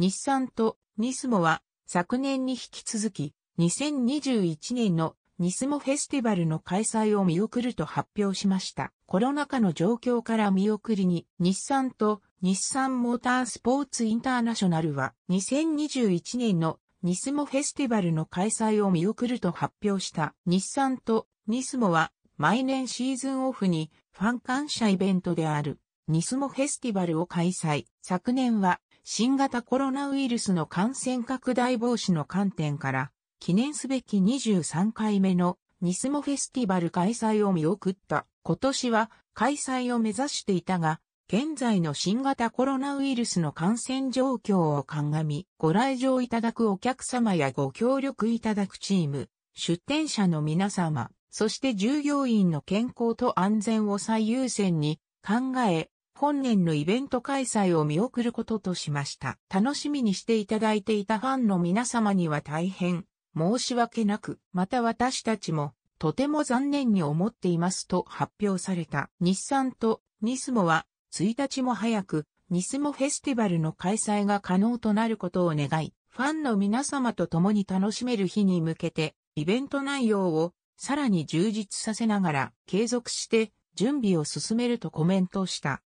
日産とニスモは昨年に引き続き2021年のニスモフェスティバルの開催を見送ると発表しました。コロナ禍の状況から見送りに日産と日産モータースポーツインターナショナルは2021年のニスモフェスティバルの開催を見送ると発表した日産とニスモは毎年シーズンオフにファン感謝イベントであるニスモフェスティバルを開催。昨年は新型コロナウイルスの感染拡大防止の観点から、記念すべき23回目のニスモフェスティバル開催を見送った。今年は開催を目指していたが、現在の新型コロナウイルスの感染状況を鑑み、ご来場いただくお客様やご協力いただくチーム、出店者の皆様、そして従業員の健康と安全を最優先に考え、本年のイベント開催を見送ることとしました。楽しみにしていただいていたファンの皆様には大変申し訳なく、また私たちもとても残念に思っていますと発表された。日産とニスモは1日も早くニスモフェスティバルの開催が可能となることを願い、ファンの皆様と共に楽しめる日に向けてイベント内容をさらに充実させながら継続して準備を進めるとコメントした。